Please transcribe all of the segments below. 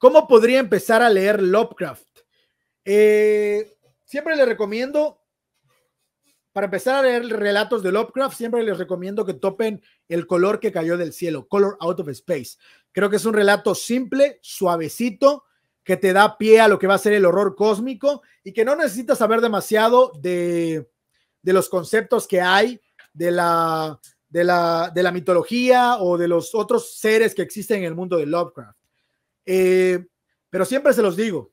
¿Cómo podría empezar a leer Lovecraft? Eh, siempre les recomiendo, para empezar a leer relatos de Lovecraft, siempre les recomiendo que topen El color que cayó del cielo, Color Out of Space. Creo que es un relato simple, suavecito, que te da pie a lo que va a ser el horror cósmico y que no necesitas saber demasiado de, de los conceptos que hay, de la, de, la, de la mitología o de los otros seres que existen en el mundo de Lovecraft. Eh, pero siempre se los digo,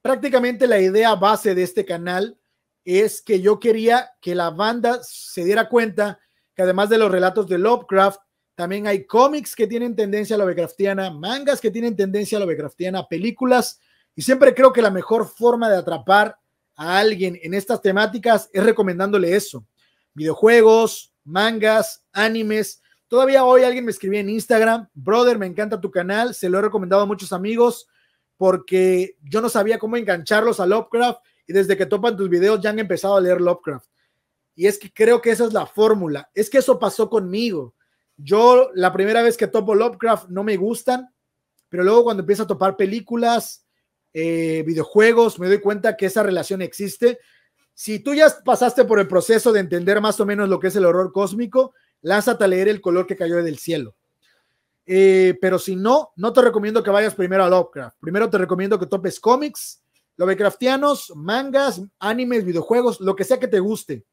prácticamente la idea base de este canal es que yo quería que la banda se diera cuenta que además de los relatos de Lovecraft, también hay cómics que tienen tendencia a la Lovecraftiana, mangas que tienen tendencia a la Lovecraftiana, películas. Y siempre creo que la mejor forma de atrapar a alguien en estas temáticas es recomendándole eso. Videojuegos, mangas, animes, Todavía hoy alguien me escribía en Instagram, brother, me encanta tu canal, se lo he recomendado a muchos amigos porque yo no sabía cómo engancharlos a Lovecraft y desde que topan tus videos ya han empezado a leer Lovecraft. Y es que creo que esa es la fórmula, es que eso pasó conmigo. Yo la primera vez que topo Lovecraft no me gustan, pero luego cuando empiezo a topar películas, eh, videojuegos, me doy cuenta que esa relación existe. Si tú ya pasaste por el proceso de entender más o menos lo que es el horror cósmico, lánzate a leer el color que cayó del cielo. Eh, pero si no, no te recomiendo que vayas primero a Lovecraft. Primero te recomiendo que topes cómics, Lovecraftianos, mangas, animes, videojuegos, lo que sea que te guste.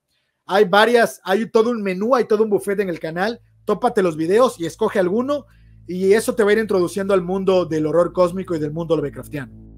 Hay varias, hay todo un menú, hay todo un buffet en el canal. Tópate los videos y escoge alguno y eso te va a ir introduciendo al mundo del horror cósmico y del mundo Lovecraftiano.